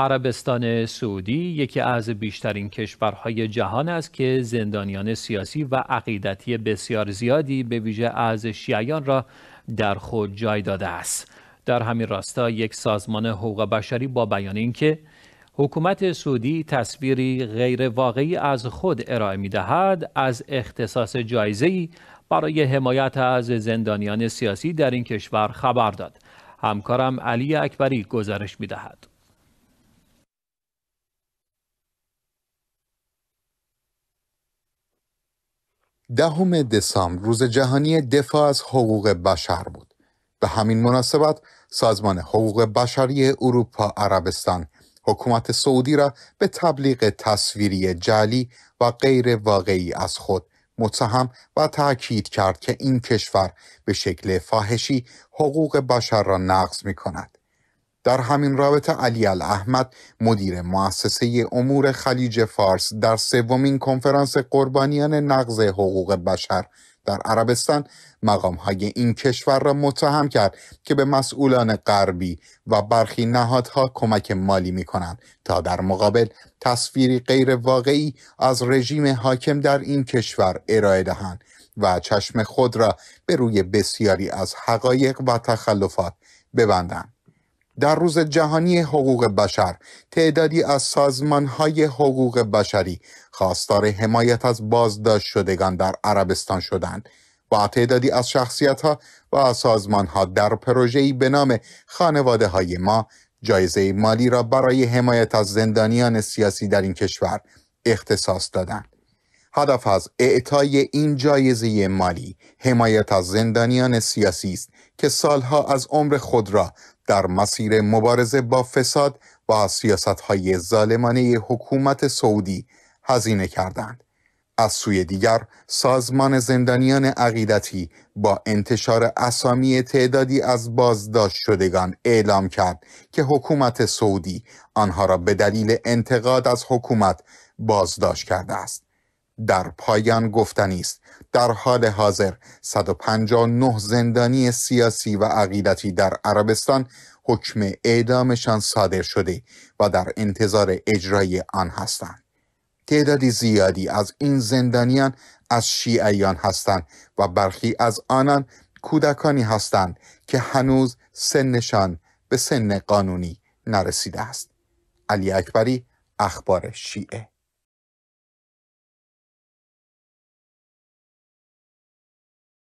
عربستان سعودی یکی از بیشترین کشورهای جهان است که زندانیان سیاسی و عقیدتی بسیار زیادی به ویژه از شیعیان را در خود جای داده است. در همین راستا یک سازمان حقوق بشری با بیان اینکه حکومت سعودی تصویری غیر واقعی از خود ارائه می دهد از اختصاص جایزه‌ای برای حمایت از زندانیان سیاسی در این کشور خبر داد. همکارم علی اکبری گزارش می دهد. دهم دسامبر روز جهانی دفاع از حقوق بشر بود. به همین مناسبت سازمان حقوق بشری اروپا عربستان حکومت سعودی را به تبلیغ تصویری جعلی و غیر واقعی از خود متهم و تاکید کرد که این کشور به شکل فاحشی حقوق بشر را نقض می کند. در همین رابطه علی الاحمد مدیر مؤسسه امور خلیج فارس در سومین کنفرانس قربانیان نقض حقوق بشر در عربستان مقام های این کشور را متهم کرد که به مسئولان غربی و برخی نهادها کمک مالی می کنند تا در مقابل تصویری غیر واقعی از رژیم حاکم در این کشور ارائه دهند و چشم خود را به روی بسیاری از حقایق و تخلفات ببندند. در روز جهانی حقوق بشر تعدادی از های حقوق بشری خواستار حمایت از بازداشت شدگان در عربستان شدند و تعدادی از شخصیت ها و سازمان ها در پروژه‌ای به نام خانواده های ما جایزه مالی را برای حمایت از زندانیان سیاسی در این کشور اختصاص دادند. هدف از اعطای این جایزه مالی حمایت از زندانیان سیاسی است که سالها از عمر خود را در مسیر مبارزه با فساد و های ظالمانه حکومت سعودی هزینه کردند. از سوی دیگر سازمان زندانیان عقیدتی با انتشار اسامی تعدادی از بازداشت شدگان اعلام کرد که حکومت سعودی آنها را به دلیل انتقاد از حکومت بازداشت کرده است. در پایان گفتنی است در حال حاضر 159 زندانی سیاسی و عقیدتی در عربستان حکم اعدامشان صادر شده و در انتظار اجرای آن هستند تعدادی زیادی از این زندانیان از شیعیان هستند و برخی از آنان کودکانی هستند که هنوز سنشان به سن قانونی نرسیده است علی اکبری اخبار شیعه